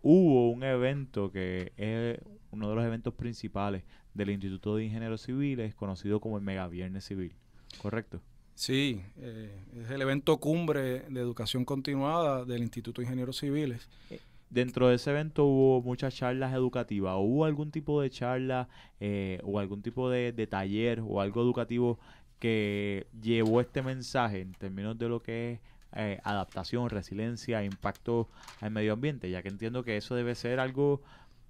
hubo un evento que es uno de los eventos principales del Instituto de Ingenieros Civiles, conocido como el Mega Viernes Civil, ¿correcto? Sí, eh, es el evento cumbre de educación continuada del Instituto de Ingenieros Civiles. Eh, Dentro de ese evento hubo muchas charlas educativas. ¿Hubo algún tipo de charla eh, o algún tipo de, taller o algo educativo que llevó este mensaje en términos de lo que es eh, adaptación, resiliencia, impacto al medio ambiente? Ya que entiendo que eso debe ser algo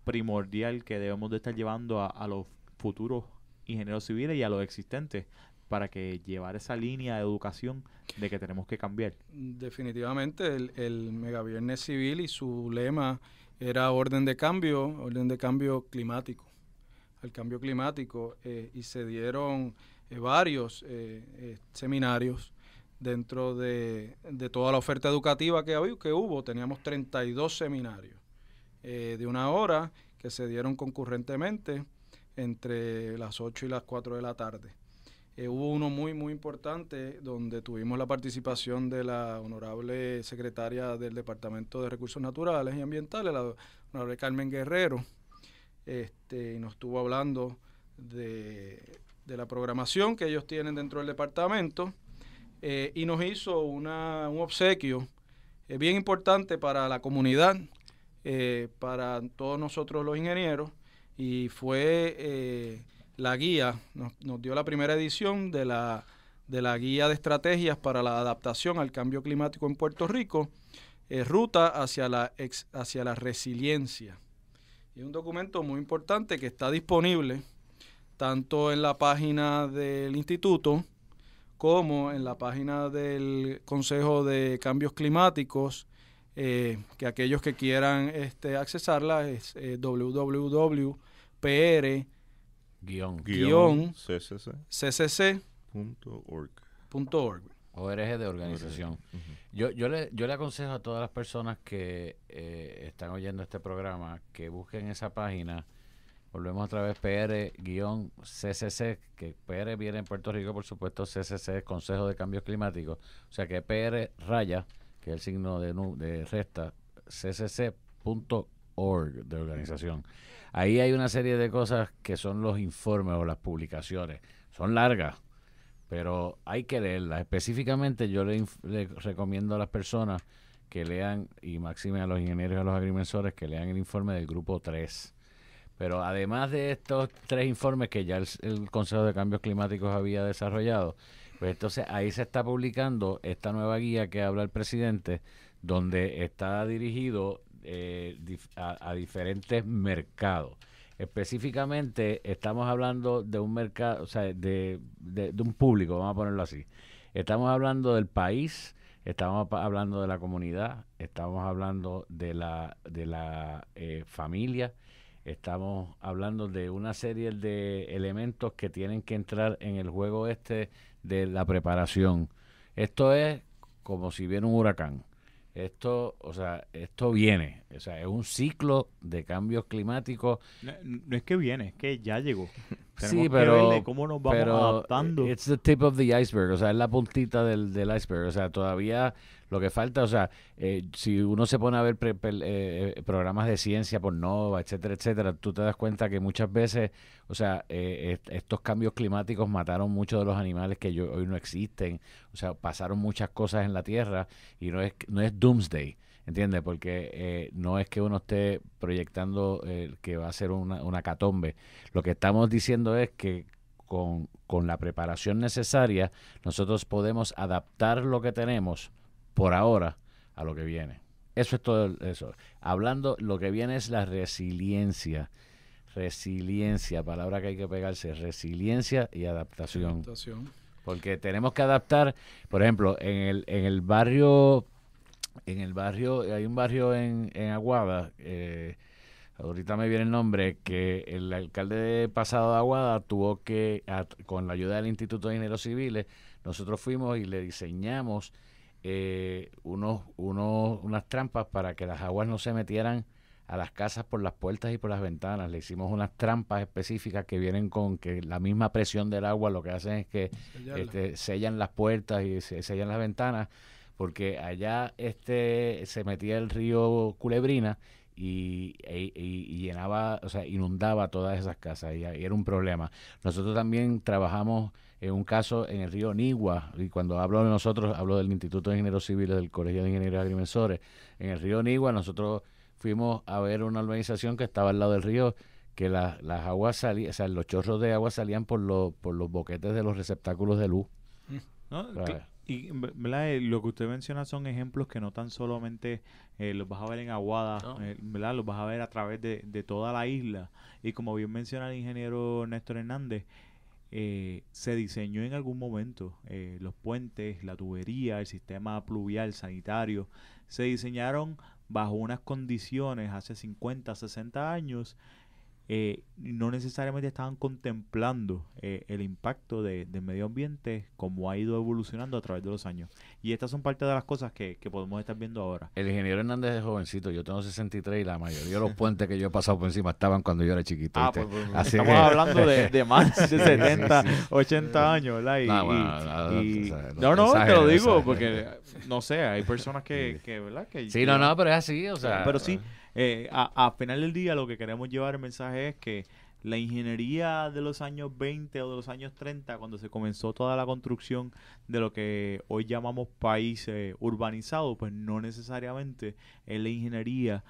primordial que debemos de estar llevando a los futuros ingenieros civiles y a los existentes para que llevar esa línea de educación de que tenemos que cambiar. Definitivamente, el, el megaviernes civil y su lema era orden de cambio, orden de cambio climático, al cambio climático, eh, y se dieron eh, varios eh, seminarios dentro de, de, toda la oferta educativa que, había, que hubo. Teníamos 32 seminarios de una hora que se dieron concurrentemente entre las 8 y las 4 de la tarde. Eh, hubo uno muy, muy importante donde tuvimos la participación de la honorable secretaria del Departamento de Recursos Naturales y Ambientales, la honorable Carmen Guerrero, este, y nos estuvo hablando de, la programación que ellos tienen dentro del departamento eh, y nos hizo un obsequio eh, bien importante para la comunidad, para todos nosotros los ingenieros, y fue la guía, nos, dio la primera edición de la, guía de estrategias para la adaptación al cambio climático en Puerto Rico, eh, ruta hacia la, hacia la resiliencia. Es un documento muy importante que está disponible tanto en la página del instituto como en la página del Consejo de Cambios Climáticos, eh, que aquellos que quieran este, accesarla es eh, www.pr guión, guión ccc. ccc. Punto org. Punto org. de organización. yo, yo, le, yo le aconsejo a todas las personas que eh, están oyendo este programa que busquen esa página. Volvemos otra vez, PR-CCC, que PR viene en Puerto Rico, por supuesto, CCC, Consejo de Cambios Climáticos. O sea que PR raya, que es el signo de, de resta, ccc.org de organización. Ahí hay una serie de cosas que son los informes o las publicaciones. Son largas, pero hay que leerlas. Específicamente yo le, recomiendo a las personas que lean, y máxime a los ingenieros y a los agrimensores, que lean el informe del grupo 3. Pero además de estos tres informes que ya el, Consejo de Cambios Climáticos había desarrollado, pues entonces ahí se está publicando esta nueva guía que habla el presidente, donde está dirigido eh, a, diferentes mercados. Específicamente estamos hablando de un mercado, o sea, de, un público, vamos a ponerlo así. Estamos hablando del país, estamos hablando de la comunidad, estamos hablando de la, de la eh, familia, estamos hablando de una serie de elementos que tienen que entrar en el juego este de la preparación. Esto es como si viera un huracán esto, o sea, esto viene, o sea, es un ciclo de cambios climáticos. No, no es que viene, es que ya llegó. sí, pero, cómo nos vamos adaptando. It's the tip of the iceberg, o sea, es la puntita del, iceberg. O sea, todavía lo que falta, o sea, eh, si uno se pone a ver eh, eh, programas de ciencia por Nova, etcétera, etcétera, tú te das cuenta que muchas veces, o sea, estos cambios climáticos mataron muchos de los animales que hoy no existen. O sea, pasaron muchas cosas en la Tierra y no es, no es doomsday. ¿entiendes? Porque eh, no es que uno esté proyectando eh, que va a ser una, una catombe. Lo que estamos diciendo es que con, la preparación necesaria, nosotros podemos adaptar lo que tenemos por ahora a lo que viene. Eso es todo eso. Hablando, lo que viene es la resiliencia. Resiliencia, palabra que hay que pegarse, resiliencia y adaptación. adaptación. Porque tenemos que adaptar, por ejemplo, en el, en el barrio en el barrio, hay un barrio en, en Aguada, eh, ahorita me viene el nombre, que el alcalde pasado de Aguada tuvo que, con la ayuda del Instituto de Ingenieros Civiles, nosotros fuimos y le diseñamos eh, unos, unos, unas trampas para que las aguas no se metieran a las casas por las puertas y por las ventanas. Le hicimos unas trampas específicas que vienen con que la misma presión del agua lo que hacen es que este, sellan las puertas y sellan las ventanas porque allá este se metía el río Culebrina y, e, llenaba, o sea, inundaba todas esas casas y, era un problema. Nosotros también trabajamos en un caso en el río Nigua, y cuando hablo de nosotros, hablo del Instituto de Ingenieros Civiles del Colegio de Ingenieros Agrimensores. En el río Nigua nosotros fuimos a ver una organización que estaba al lado del río, que las aguas salían, o sea, los chorros de agua salían por, los por los boquetes de los receptáculos de luz. Mm y eh, lo que usted menciona son ejemplos que no tan solamente eh, los vas a ver en Aguada, eh, los vas a ver a través de, toda la isla. Y como bien menciona el ingeniero Néstor Hernández, se diseñó en algún momento los puentes, la tubería, el sistema pluvial, sanitario, se diseñaron bajo unas condiciones hace 50, 60 años eh, no necesariamente estaban contemplando eh, el impacto de, del medio ambiente como ha ido evolucionando a través de los años. Y estas son parte de las cosas que, podemos estar viendo ahora. El ingeniero Hernández es jovencito, yo tengo 63 y la mayoría de los puentes que yo he pasado por encima estaban cuando yo era chiquito. Ah, pues, pues, estamos hablando de, más de 70, 80 años, ¿verdad? no, no, te lo digo, porque no sé, hay personas que, que ¿verdad? sí, no, no, pero es así, o sea. Pero sí. Eh, a, final del día lo que queremos llevar el mensaje es que la ingeniería de los años 20 o de los años 30, cuando se comenzó toda la construcción de lo que hoy llamamos país urbanizado, pues no necesariamente es la ingeniería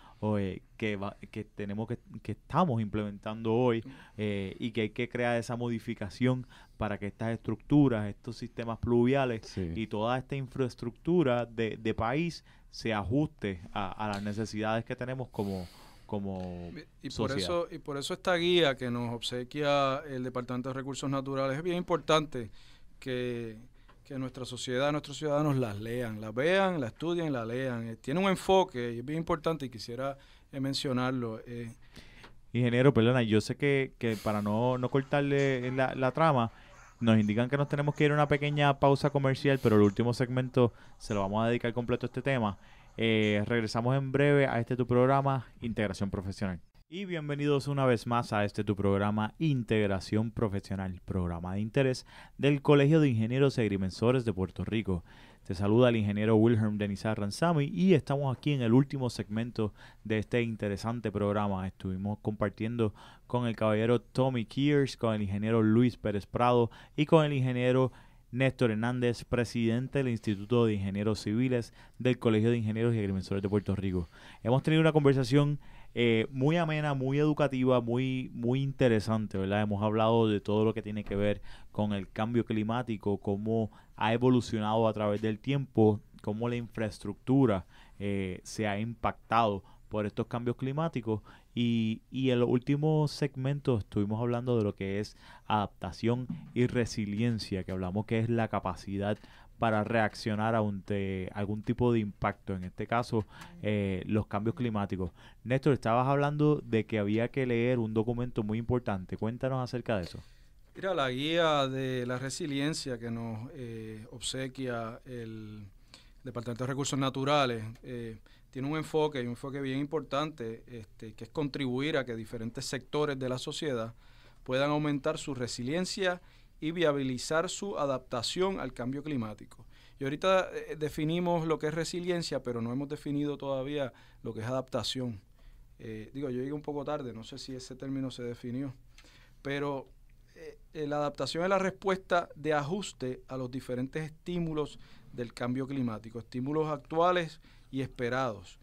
que, que tenemos que, que, estamos implementando hoy eh, y que hay que crear esa modificación para que estas estructuras, estos sistemas pluviales y toda esta infraestructura de, de país se ajuste a, las necesidades que tenemos como, como y, por eso y por eso esta guía que nos obsequia el Departamento de Recursos Naturales es bien importante que, nuestra sociedad, nuestros ciudadanos las lean, las vean, la estudien, la lean. Eh, tiene un enfoque y es bien importante y quisiera eh, mencionarlo. Eh. Ingeniero, perdona, yo sé que, que para no, no cortarle la, la trama, nos indican que nos tenemos que ir a una pequeña pausa comercial, pero el último segmento se lo vamos a dedicar completo a este tema. Eh, regresamos en breve a este tu programa, Integración Profesional. Y bienvenidos una vez más a este tu programa Integración Profesional, programa de interés del Colegio de Ingenieros y e Agrimensores de Puerto Rico. Te saluda el ingeniero Wilhelm Denizar Ranzami y estamos aquí en el último segmento de este interesante programa. Estuvimos compartiendo con el caballero Tommy Kears, con el ingeniero Luis Pérez Prado y con el ingeniero Néstor Hernández, presidente del Instituto de Ingenieros Civiles del Colegio de Ingenieros y Agrimensores de Puerto Rico. Hemos tenido una conversación eh, muy amena, muy educativa, muy, muy interesante, ¿verdad? Hemos hablado de todo lo que tiene que ver con el cambio climático, cómo ha evolucionado a través del tiempo, cómo la infraestructura eh, se ha impactado por estos cambios climáticos. Y, y, en los últimos segmentos estuvimos hablando de lo que es adaptación y resiliencia, que hablamos que es la capacidad para reaccionar ante algún tipo de impacto, en este caso eh, los cambios climáticos. Néstor, estabas hablando de que había que leer un documento muy importante. Cuéntanos acerca de eso. Mira, la guía de la resiliencia que nos eh, obsequia el Departamento de Recursos Naturales eh, tiene un enfoque, y un enfoque bien importante, este, que es contribuir a que diferentes sectores de la sociedad puedan aumentar su resiliencia y viabilizar su adaptación al cambio climático. Y ahorita eh, definimos lo que es resiliencia, pero no hemos definido todavía lo que es adaptación. Eh, digo, yo llegué un poco tarde, no sé si ese término se definió, pero eh, la adaptación es la respuesta de ajuste a los diferentes estímulos del cambio climático, estímulos actuales y esperados,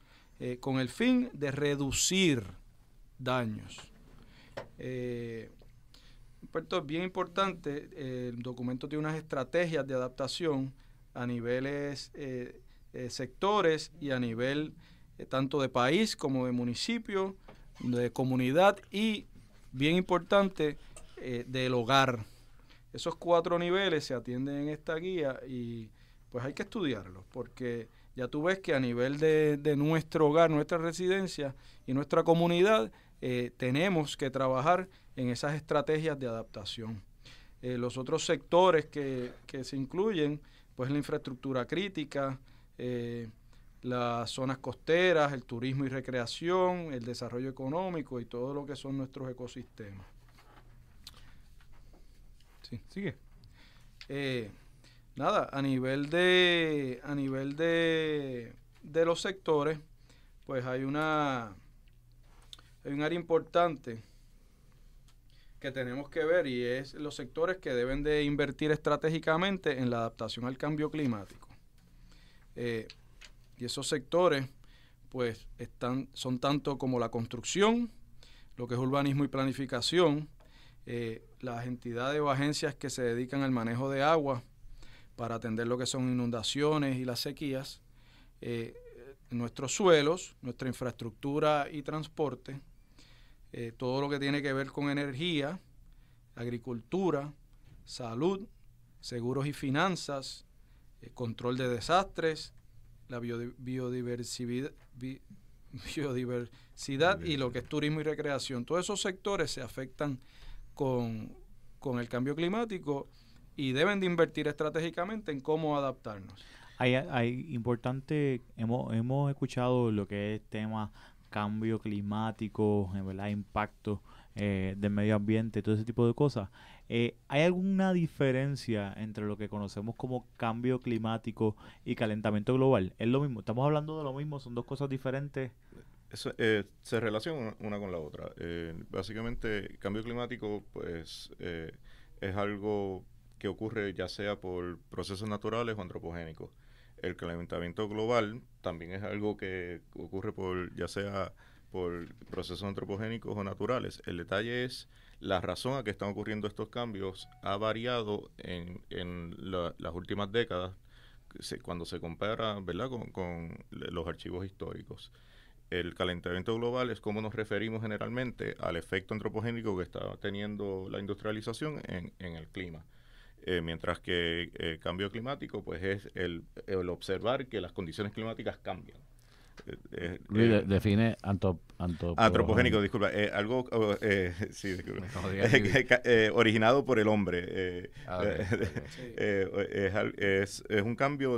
con el fin de reducir daños. Es bien importante, eh, el documento tiene unas estrategias de adaptación a niveles eh, eh, sectores y a nivel tanto de país como de municipio, de comunidad y, bien importante, del hogar. Esos cuatro niveles se atienden en esta guía y pues hay que estudiarlos porque ya tú ves que a nivel de, de nuestro hogar, nuestra residencia y nuestra comunidad tenemos que trabajar en esas estrategias de adaptación. Eh, los otros sectores que, se incluyen, pues la infraestructura crítica, eh, las zonas costeras, el turismo y recreación, el desarrollo económico y todo lo que son nuestros ecosistemas. Sí, sigue. Eh, nada, a nivel de a nivel de, de los sectores, pues hay una hay un área importante que tenemos que ver y es los sectores que deben de invertir estratégicamente en la adaptación al cambio climático. Eh, y esos sectores pues están, son tanto como la construcción, lo que es urbanismo y planificación, eh, las entidades o agencias que se dedican al manejo de agua para atender lo que son inundaciones y las sequías, eh, nuestros suelos, nuestra infraestructura y transporte, eh, todo lo que tiene que ver con energía, agricultura, salud, seguros y finanzas, eh, control de desastres, la biodiversidad, y lo que es turismo y recreación. Todos esos sectores se afectan con, el cambio climático y deben de invertir estratégicamente en cómo adaptarnos. Hay, importante, hemos, escuchado lo que es tema cambio climático, ¿verdad? impacto eh, del medio ambiente, todo ese tipo de cosas. Eh, ¿Hay alguna diferencia entre lo que conocemos como cambio climático y calentamiento global? ¿Es lo mismo? ¿Estamos hablando de lo mismo? ¿Son dos cosas diferentes? Eso, eh, se relacionan una con la otra. básicamente, cambio climático pues, es algo que ocurre ya sea por procesos naturales o antropogénicos el calentamiento global también es algo que ocurre por ya sea por procesos antropogénicos o naturales. El detalle es la razón a que están ocurriendo estos cambios ha variado en, las últimas décadas cuando se compara ¿verdad? Con, los archivos históricos. El calentamiento global es como nos referimos generalmente al efecto antropogénico que está teniendo la industrialización en el clima. Eh, mientras que el eh, cambio climático pues es el, observar que las condiciones climáticas cambian. Eh, Luis, define antropogénico. Antropogénico, disculpa. algo, oh, sí, originado por el hombre. Ah, es, es, un cambio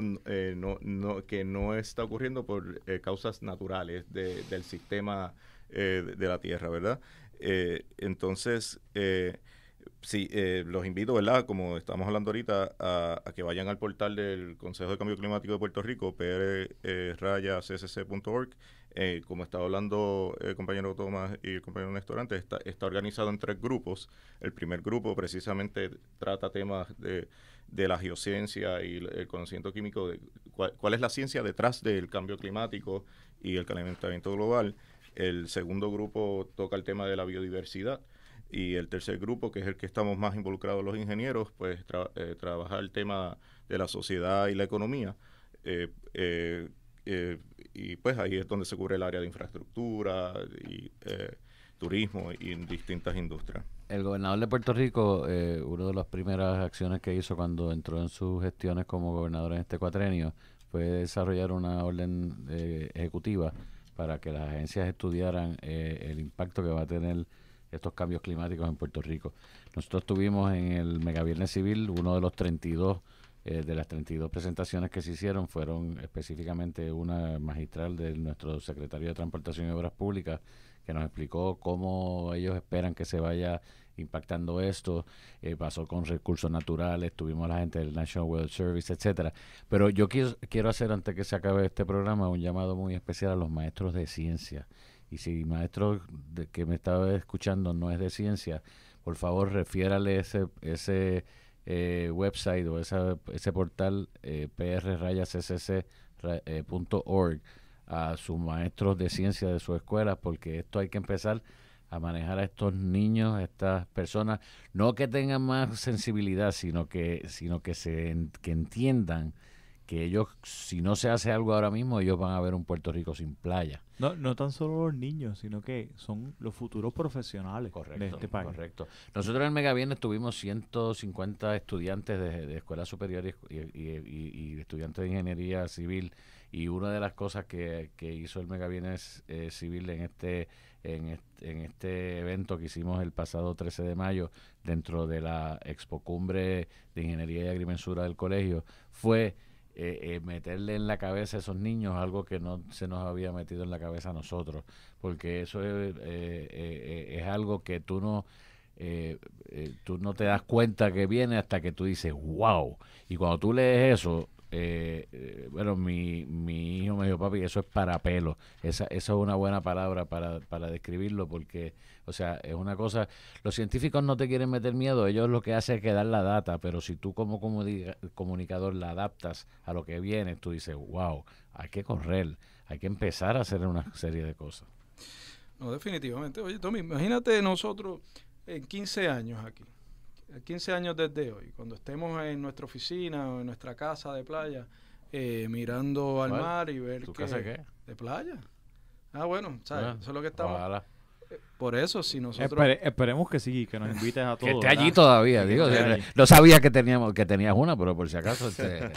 que no está ocurriendo por causas naturales del sistema de la Tierra, ¿verdad? entonces, eh, sí, eh, los invito, ¿verdad? Como estamos hablando ahorita, a, que vayan al portal del Consejo de Cambio Climático de Puerto Rico, pr eh, eh, como estaba hablando el compañero Tomás y el compañero Néstor está, organizado en tres grupos. El primer grupo precisamente trata temas de, la geociencia y el, conocimiento químico, de cuál es la ciencia detrás del cambio climático y el calentamiento global. El segundo grupo toca el tema de la biodiversidad y el tercer grupo, que es el que estamos más involucrados los ingenieros, pues eh, trabajar el tema de la sociedad y la economía. Eh, eh, y pues ahí es donde se cubre el área de infraestructura y turismo y distintas industrias. El gobernador de Puerto Rico, una de las primeras acciones que hizo cuando entró en sus gestiones como gobernador en este cuatrenio, fue desarrollar una orden ejecutiva para que las agencias estudiaran el impacto que va a tener estos cambios climáticos en Puerto Rico. Nosotros tuvimos en el Megaviernes Civil uno de los 32, eh, de las 32 presentaciones que se hicieron, fueron específicamente una magistral de nuestro secretario de Transportación y Obras Públicas, que nos explicó cómo ellos esperan que se vaya impactando esto, eh, pasó con recursos naturales, tuvimos a la gente del National Weather Service, etcétera. Pero yo quiero, quiero hacer, antes que se acabe este programa, un llamado muy especial a los maestros de ciencia y si maestro que me estaba escuchando no es de ciencia, por favor refiérale ese, ese eh, website o esa, ese portal eh, eh, punto org a sus maestros de ciencia de su escuela, porque esto hay que empezar a manejar a estos niños, a estas personas, no que tengan más sensibilidad, sino que, sino que se que entiendan que ellos, si no se hace algo ahora mismo, ellos van a ver un Puerto Rico sin playa. No, no tan solo los niños, sino que son los futuros profesionales de este país. Correcto. Nosotros en el Mega tuvimos 150 estudiantes de, escuelas superiores y, estudiantes de ingeniería civil. Y una de las cosas que, hizo el megavienes eh, Civil en este, en, este, en este evento que hicimos el pasado 13 de mayo dentro de la Expo Cumbre de Ingeniería y Agrimensura del colegio fue eh, eh, meterle en la cabeza a esos niños algo que no se nos había metido en la cabeza a nosotros, porque eso es, eh, es algo que tú no, tú no te das cuenta que viene hasta que tú dices, wow, y cuando tú lees eso, eh, eh, bueno, mi, mi hijo me dijo, papi, eso es parapelo Esa, es una buena palabra para, para describirlo, porque, o sea, es una cosa. Los científicos no te quieren meter miedo, ellos lo que hacen es que dan la data, pero si tú como comunicador la adaptas a lo que viene, tú dices, wow, hay que correr, hay que empezar a hacer una serie de cosas. No, definitivamente. Oye, Tommy, imagínate nosotros en 15 años aquí. 15 años desde hoy, cuando estemos en nuestra oficina o en nuestra casa de playa, eh, mirando al mar y ver ¿Tu que, casa qué? De playa. Ah, bueno, ¿sabes? eso es lo que estamos. Eh, por eso, si nosotros. esperemos que sí, que nos inviten a todos. que esté allí todavía, digo. No sabía que teníamos que tenías una, pero por si acaso. Este.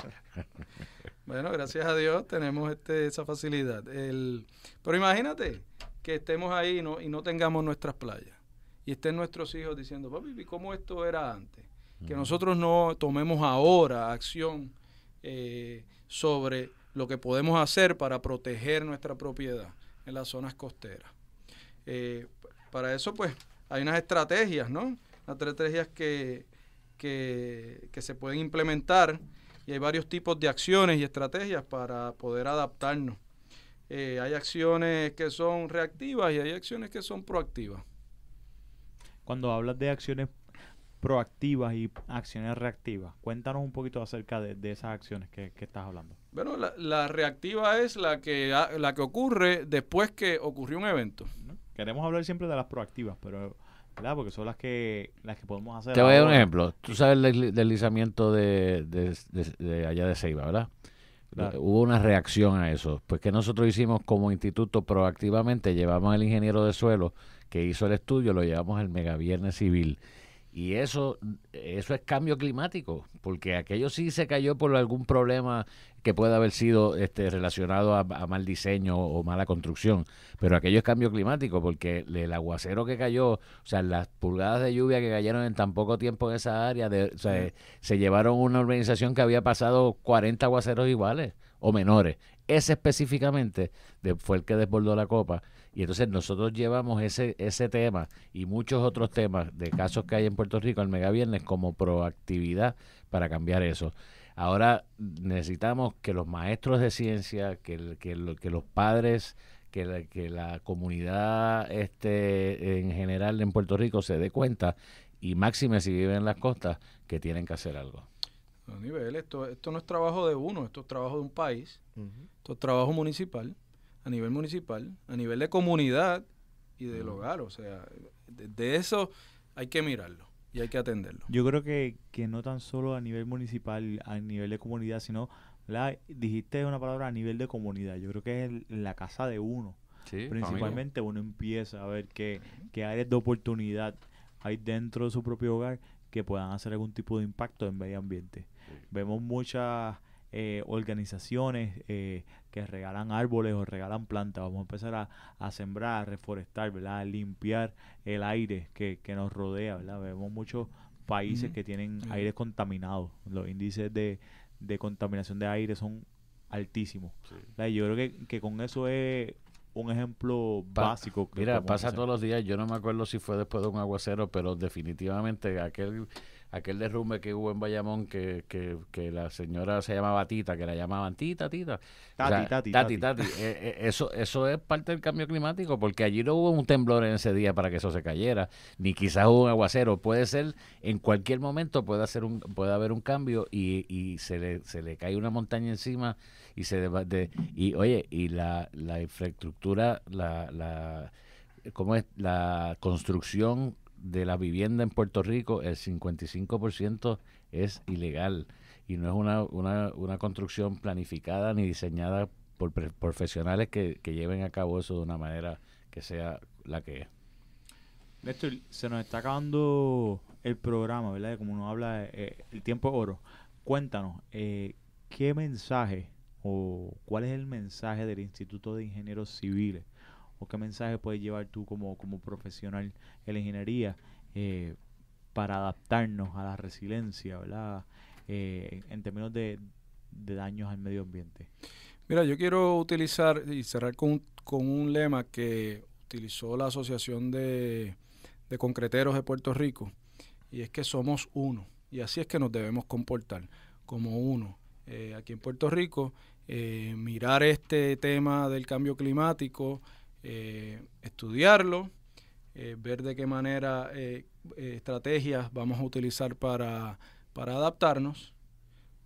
bueno, gracias a Dios tenemos este, esa facilidad. El, pero imagínate que estemos ahí no, y no tengamos nuestras playas y estén nuestros hijos diciendo, papi, ¿cómo esto era antes? Que nosotros no tomemos ahora acción eh, sobre lo que podemos hacer para proteger nuestra propiedad en las zonas costeras. Eh, para eso, pues, hay unas estrategias, ¿no? Las estrategias que, que, se pueden implementar y hay varios tipos de acciones y estrategias para poder adaptarnos. Eh, hay acciones que son reactivas y hay acciones que son proactivas cuando hablas de acciones proactivas y acciones reactivas. Cuéntanos un poquito acerca de, esas acciones que, estás hablando. Bueno, la, reactiva es la que, la que ocurre después que ocurrió un evento. Queremos hablar siempre de las proactivas, pero porque son las que las que podemos hacer. Te voy a dar un ejemplo. Tú sabes el deslizamiento de, de, allá de Ceiba, ¿verdad? Hubo una reacción a eso. Pues que nosotros hicimos como instituto proactivamente, llevamos al ingeniero de suelo que hizo el estudio, lo llevamos al megaviernes civil. Y eso, eso es cambio climático, porque aquello sí se cayó por algún problema que pueda haber sido este, relacionado a, mal diseño o mala construcción, pero aquello es cambio climático, porque el aguacero que cayó, o sea, las pulgadas de lluvia que cayeron en tan poco tiempo en esa área, de, se llevaron una organización que había pasado 40 aguaceros iguales o menores. Ese específicamente fue el que desbordó la copa y entonces nosotros llevamos ese, ese tema y muchos otros temas de casos que hay en Puerto Rico el Mega Viernes como proactividad para cambiar eso. Ahora necesitamos que los maestros de ciencia, que, que, los padres, que la, comunidad este, en general en Puerto Rico se dé cuenta y máxime si viven en las costas que tienen que hacer algo. a Nivel, esto, esto no es trabajo de uno, esto es trabajo de un país, esto es trabajo municipal, a nivel municipal, a nivel de comunidad y del hogar. O sea, de, eso hay que mirarlo y hay que atenderlo. Yo creo que, no tan solo a nivel municipal, a nivel de comunidad, sino, dijiste una palabra a nivel de comunidad. Yo creo que es en la casa de uno. Principalmente uno empieza a ver qué, áreas de oportunidad hay dentro de su propio hogar que puedan hacer algún tipo de impacto en medio ambiente. Vemos muchas eh, organizaciones, eh, que regalan árboles o regalan plantas. Vamos a empezar a, sembrar, a reforestar, ¿verdad? A limpiar el aire que, nos rodea, ¿verdad? Vemos muchos países que tienen aire contaminado. contaminados. Los índices de, contaminación de aire son altísimos. Yo creo que, con eso es un ejemplo básico. mira, pasa todos los días. Yo no me acuerdo si fue después de un aguacero, pero definitivamente aquel aquel derrumbe que hubo en Bayamón que, la señora se llamaba Tita, que la llamaban Tita, Tita. Tati, tati, tati, eh, eh, eso, eso es parte del cambio climático, porque allí no hubo un temblor en ese día para que eso se cayera, ni quizás hubo un aguacero. Puede ser, en cualquier momento puede, hacer un, puede haber un cambio y, se, le, se le cae una montaña encima y se debate, y oye y la, la infraestructura la, la es la construcción de la vivienda en Puerto Rico, el 55% es ilegal y no es una, una, una construcción planificada ni diseñada por profesionales que, lleven a cabo eso de una manera que sea la que es. Néstor, se nos está acabando el programa, ¿verdad? Como uno habla eh, el tiempo es oro. Cuéntanos, eh, ¿qué mensaje o cuál es el mensaje del Instituto de Ingenieros Civiles qué mensaje puedes llevar tú como, como profesional en la ingeniería eh, para adaptarnos a la resiliencia, ¿verdad? Eh, en términos de, daños al medio ambiente. Mira, yo quiero utilizar y cerrar con, un lema que utilizó la Asociación de, de Concreteros de Puerto Rico, y es que somos uno, y así es que nos debemos comportar como uno. Eh, aquí en Puerto Rico, mirar este tema del cambio climático eh, estudiarlo, eh, ver de qué manera eh, eh, estrategias vamos a utilizar para, adaptarnos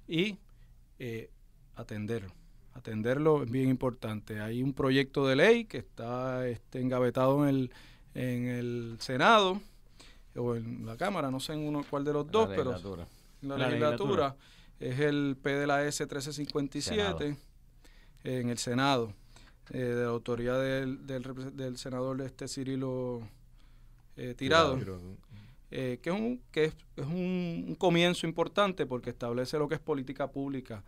y atenderlo. Atenderlo es bien importante. Hay un proyecto de ley que está este, engavetado en el, en el Senado o en la Cámara, no sé en uno cuál de los dos, pero la, la legislatura. es el P de la S 1357 en el Senado. Eh, de la autoridad del, del, senador este Cirilo eh, Tirado, eh, que, es, un, que es, es un, comienzo importante porque establece lo que es política pública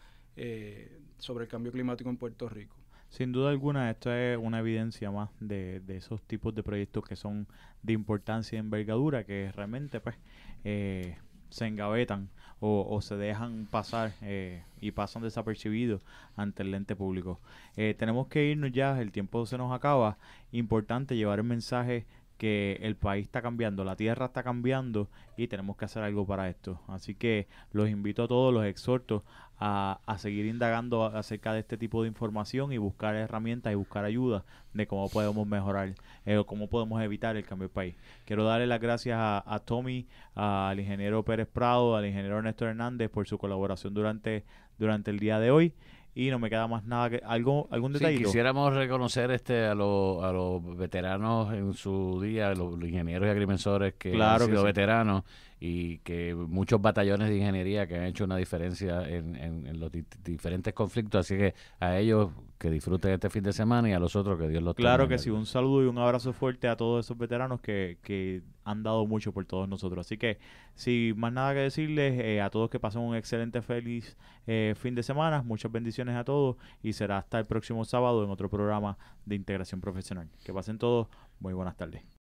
sobre el cambio climático en Puerto Rico. Sin duda alguna, esto es una evidencia más de, esos tipos de proyectos que son de importancia y envergadura, que realmente pues se engavetan o, se dejan pasar eh, y pasan desapercibidos ante el lente público. Eh, tenemos que irnos ya, el tiempo se nos acaba. Importante llevar el mensaje que el país está cambiando, la tierra está cambiando y tenemos que hacer algo para esto. Así que los invito a todos, los exhorto a, seguir indagando acerca de este tipo de información y buscar herramientas y buscar ayuda de cómo podemos mejorar eh, cómo podemos evitar el cambio del país. Quiero darle las gracias a, Tommy, al ingeniero Pérez Prado, al ingeniero Ernesto Hernández por su colaboración durante, durante el día de hoy y no me queda más nada que algo algún detalle. quisiéramos reconocer este a, los a los veteranos en su día, los, los ingenieros y agrimensores que claro han sido veteranos y que muchos batallones de ingeniería que han hecho una diferencia en, los diferentes conflictos. Así que a ellos que disfruten este fin de semana y a los otros que Dios los tenga. Claro que sí, un saludo y un abrazo fuerte a todos esos veteranos que, que han dado mucho por todos nosotros. Así que, sin más nada que decirles, eh, a todos que pasen un excelente, feliz eh, fin de semana. Muchas bendiciones a todos y será hasta el próximo sábado en otro programa de integración profesional. Que pasen todos muy buenas tardes.